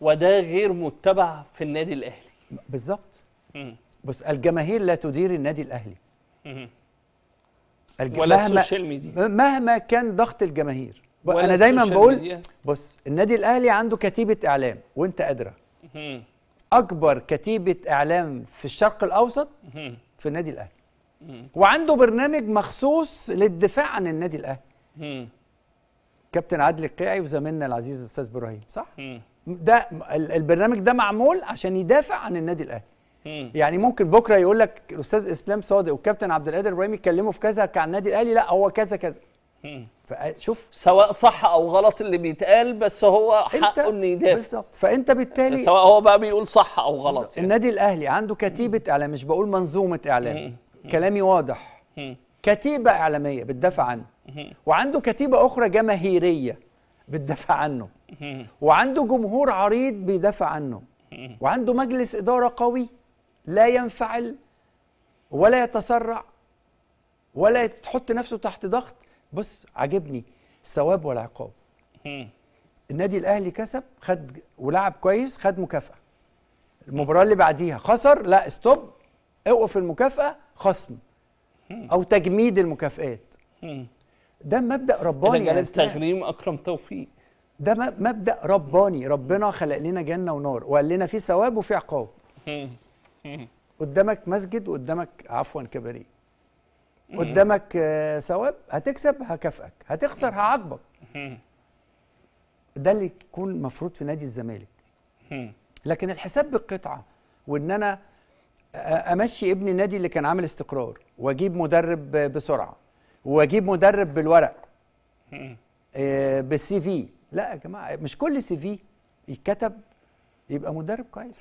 وده غير متبع في النادي الاهلي بالظبط بس الجماهير لا تدير النادي الاهلي ولا السوشيال ميديا مهما كان ضغط الجماهير انا دايما بقول بص النادي الاهلي عنده كتيبه اعلام وانت ادرى اكبر كتيبه اعلام في الشرق الاوسط في النادي الاهلي وعنده برنامج مخصوص للدفاع عن النادي الاهلي كابتن عادل القيعي وزميلنا العزيز الاستاذ ابراهيم صح ده البرنامج ده معمول عشان يدافع عن النادي الاهلي يعني ممكن بكره يقول لك الاستاذ اسلام صادق والكابتن عبد القادر ابراهيم يتكلموا في كذا عن النادي الاهلي لا هو كذا كذا فشوف سواء صح او غلط اللي بيتقال بس هو حقه انه يدافع بالظبط فانت بالتالي سواء هو بقى بيقول صح او غلط يعني. النادي الاهلي عنده كتيبه اعلام مش بقول منظومه اعلام كلامي واضح كتيبه اعلاميه بتدافع عنه وعنده كتيبه اخرى جماهيريه بتدافع عنه وعنده جمهور عريض بيدافع عنه وعنده مجلس إدارة قوي لا ينفعل ولا يتسرع ولا تحط نفسه تحت ضغط بص عجبني الثواب ولا عقاب النادي الأهلي كسب خد ولعب كويس خد مكافأة المباراة اللي بعديها خسر لا ستوب اوقف المكافأة خصم أو تجميد المكافآت ده مبدا رباني اذا جانب تغريم اكرم توفيق ده مبدا رباني ربنا خلق لنا جنه ونار وقال لنا في ثواب وفي عقاب قدامك مسجد وقدامك عفوا كباريه قدامك آه، ثواب هتكسب هكافئك هتخسر هعاقبك ده اللي يكون مفروض في نادي الزمالك لكن الحساب بالقطعه وان انا امشي ابني النادي اللي كان عامل استقرار واجيب مدرب بسرعه واجيب مدرب بالورق آه، بالسي في لا يا جماعه مش كل سي في يتكتب يبقى مدرب كويس